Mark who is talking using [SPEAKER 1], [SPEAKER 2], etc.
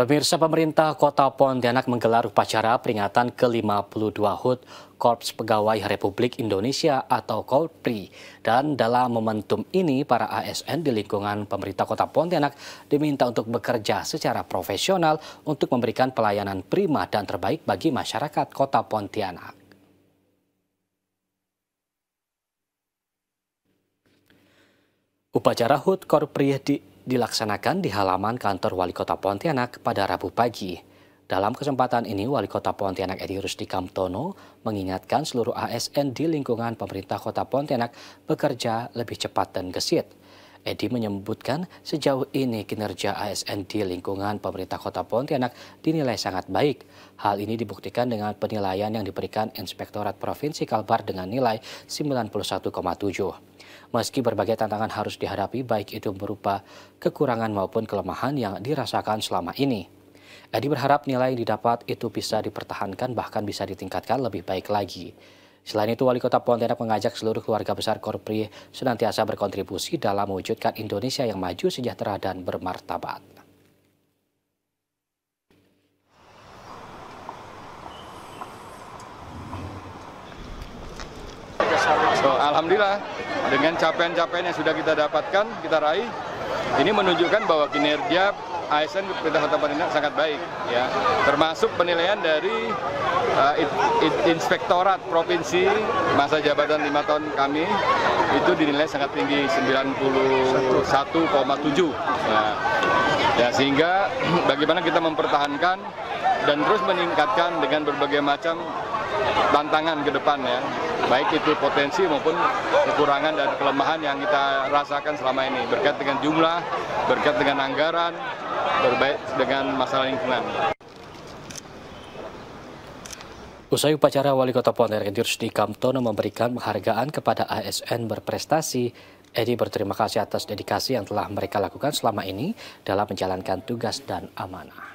[SPEAKER 1] Pemirsa pemerintah kota Pontianak menggelar upacara peringatan ke-52 HUT Korps Pegawai Republik Indonesia atau Kolpri. Dan dalam momentum ini, para ASN di lingkungan pemerintah kota Pontianak diminta untuk bekerja secara profesional untuk memberikan pelayanan prima dan terbaik bagi masyarakat kota Pontianak. Upacara HUT Korpri di dilaksanakan di halaman kantor Wali Kota Pontianak pada Rabu pagi. Dalam kesempatan ini, Wali Kota Pontianak Edi Rusdi Kamtono mengingatkan seluruh ASN di lingkungan pemerintah Kota Pontianak bekerja lebih cepat dan gesit. Edi menyebutkan sejauh ini kinerja ASN di lingkungan pemerintah kota Pontianak dinilai sangat baik. Hal ini dibuktikan dengan penilaian yang diberikan Inspektorat Provinsi Kalbar dengan nilai 91,7. Meski berbagai tantangan harus dihadapi baik itu berupa kekurangan maupun kelemahan yang dirasakan selama ini. Edi berharap nilai yang didapat itu bisa dipertahankan bahkan bisa ditingkatkan lebih baik lagi. Selain itu, Wali Kota Pontianak mengajak seluruh keluarga besar Korpri senantiasa berkontribusi dalam mewujudkan Indonesia yang maju, sejahtera, dan bermartabat.
[SPEAKER 2] So, Alhamdulillah, dengan capaian-capaian yang sudah kita dapatkan, kita raih, ini menunjukkan bahwa kinerja ASN pemerintah Kota Padinang sangat baik ya termasuk penilaian dari uh, eh, it, it, inspektorat provinsi masa jabatan lima tahun kami itu dinilai sangat tinggi 91,7 nah, ya sehingga bagaimana kita mempertahankan dan terus meningkatkan dengan berbagai macam tantangan ke depan ya baik itu potensi maupun kekurangan dan kelemahan yang kita rasakan selama ini berkait dengan jumlah berkat dengan anggaran, berbaik dengan masalah lingkungan.
[SPEAKER 1] Usai upacara Wali Kota Pontianak Dirsti Kamtono memberikan penghargaan kepada ASN berprestasi, Edi berterima kasih atas dedikasi yang telah mereka lakukan selama ini dalam menjalankan tugas dan amanah.